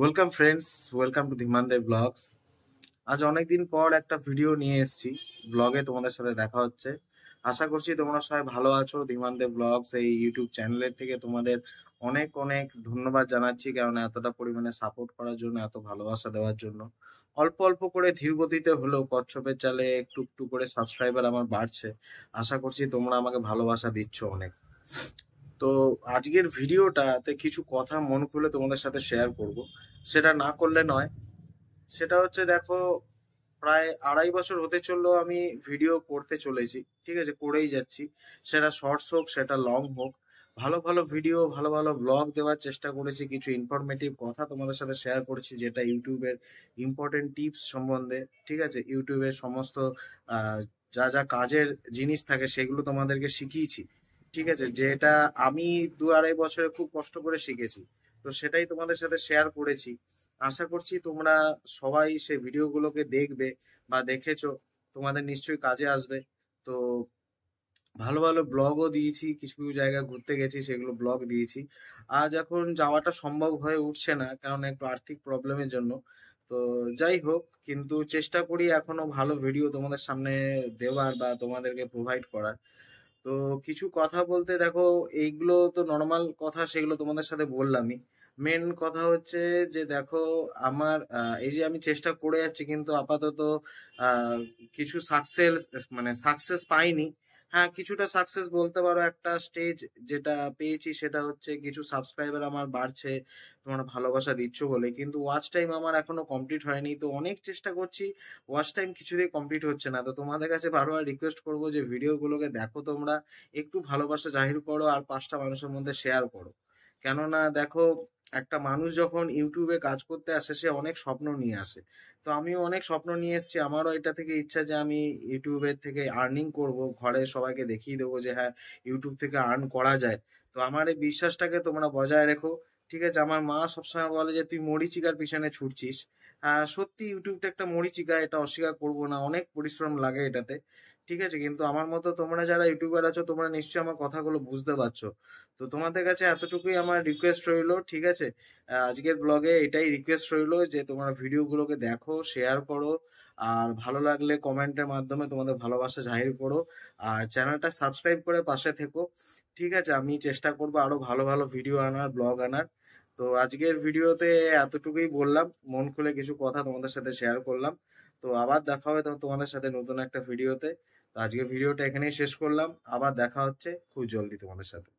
welcome friends welcome to Dhiman Dev blogs আজ অনেকদিন পর একটা ভিডিও নিয়ে এসেছি ব্লগে তোমাদের সাথে দেখা হচ্ছে আশা করছি তোমরা সবাই ভালো আছো ধীমান দেব ব্লগস এই ইউটিউব চ্যানেলের থেকে তোমাদের অনেক অনেক ধন্যবাদ জানাচ্ছি কারণ এতটা পরিমাণে সাপোর্ট করার জন্য এত ভালোবাসা দেওয়ার জন্য অল্প অল্প করে ধীরগতিতে হলেও কচ্ছপের চালে একটু একটু করে সাবস্ক্রাইবার আমার বাড়ছে আশা করছি তোমরা আমাকে ভালোবাসা দিচ্ছ অনেক তো আজকের ভিডিওটাতে কিছু কথা মন খুলে তোমাদের সাথে শেয়ার করব সেটা না করলে নয় সেটা হচ্ছে দেখো প্রায় আড়াই বছর হতে চললেও আমি ভিডিও করতে চলেছি ঠিক আছে করেই যাচ্ছি সেটা শর্টস হোক সেটা লং হোক ভালো ভালো ভিডিও ভালো ভালো ব্লগ দেওয়ার চেষ্টা করেছি কিছু ইনফরমেটিভ কথা তোমাদের সাথে শেয়ার করেছি যেটা ইউটিউবের ইম্পর্টেন্ট টিপস সম্বন্ধে ঠিক আছে ইউটিউবের সমস্ত যা যা কাজের জিনিস থাকে সেগুলো তোমাদেরকে শিখিয়েছি ঠিক আছে যেটা আমি দু আড়াই বছরে খুব কষ্ট করে শিখেছি তো সেটাই তোমাদের সাথে শেয়ার করেছি আশা করছি তোমরা সবাই সে ভিডিওগুলোকে দেখবে বা দেখেছো তোমাদের নিশ্চয়ই কাজে আসবে তো ভালো ভালো ব্লগও দিয়েছি কিছু কিছু জায়গায় ঘুরতে গেছি সেগুলো ব্লগ দিয়েছি আজ এখন যাওয়াটা সম্ভব হয়ে উঠছে না কারণ একটু আর্থিক প্রবলেমের জন্য তো যাই হোক কিন্তু চেষ্টা করি এখনো ভালো ভিডিও তোমাদের সামনে দেওয়ার বা তোমাদেরকে প্রোভাইড করার তো কিছু কথা বলতে দেখো এইগুলো তো নর্মাল কথা সেগুলো তোমাদের সাথে বললামই মেন কথা হচ্ছে যে দেখো আমার এই যে আমি চেষ্টা করে যাচ্ছি কিন্তু আপাতত কিছু সাকসেস মানে সাকসেস পাইনি হ্যাঁ কিছুটা সাকসেস বলতে পারো একটা স্টেজ যেটা পেয়েছি সেটা হচ্ছে কিছু সাবস্ক্রাইবার আমার বাড়ছে তোমার ভালোবাসা দিচ্ছ বলে কিন্তু ওয়াচ টাইম আমার এখনো কমপ্লিট হয়নি তো অনেক চেষ্টা করছি ওয়াচ টাইম কিছুতেই কমপ্লিট হচ্ছে না তো তোমাদের কাছে বারবার রিকোয়েস্ট করবো যে ভিডিওগুলোকে দেখো তোমরা একটু ভালোবাসা জাহির করো আর পাঁচটা মানুষের মধ্যে শেয়ার করো কেননা দেখো একটা মানুষ যখন ইউটিউবে কাজ করতে আসে সে অনেক স্বপ্ন নিয়ে আসে তো আমিও অনেক স্বপ্ন নিয়ে এসেছি আমারও এটা থেকে ইচ্ছা যে আমি ইউটিউবের থেকে আর্নিং করব ঘরে সবাইকে দেখিয়ে দেবো যে হ্যাঁ ইউটিউব থেকে আর্ন করা যায় তো আমার এই বিশ্বাসটাকে তোমরা বজায় রেখো ঠিক আছে আমার মা সবসময় বলে যে তুই মরিচিকার পিছনে ছুটছিস সত্যি ইউটিউবটা একটা মরিচিকা এটা অস্বীকার করবো না অনেক পরিশ্রম লাগে এটাতে ঠিক আছে কিন্তু আমার মতো তোমরা যারা ইউটিউবার আছো তোমরা নিশ্চয়ই আমার কথাগুলো বুঝতে পারছো তো তোমাদের কাছে এতটুকুই আমার রিকোয়েস্ট রইলো ঠিক আছে আজকের ব্লগে এটাই রিকোয়েস্ট রইলো যে তোমরা ভিডিওগুলোকে দেখো শেয়ার করো আর ভালো লাগলে কমেন্টের মাধ্যমে তোমাদের ভালোবাসা জাহির করো আর চ্যানেলটা সাবস্ক্রাইব করে পাশে থেকো ঠিক আছে আমি চেষ্টা করবো আরো ভালো ভালো ভিডিও আনার ব্লগ আনার তো আজকের ভিডিওতে এতটুকুই বললাম মন খুলে কিছু কথা তোমাদের সাথে শেয়ার করলাম তো আবার দেখা হবে তোমাদের সাথে নতুন একটা ভিডিওতে তো আজকে ভিডিওটা এখানেই শেষ করলাম আবার দেখা হচ্ছে খুব জলদি তোমাদের সাথে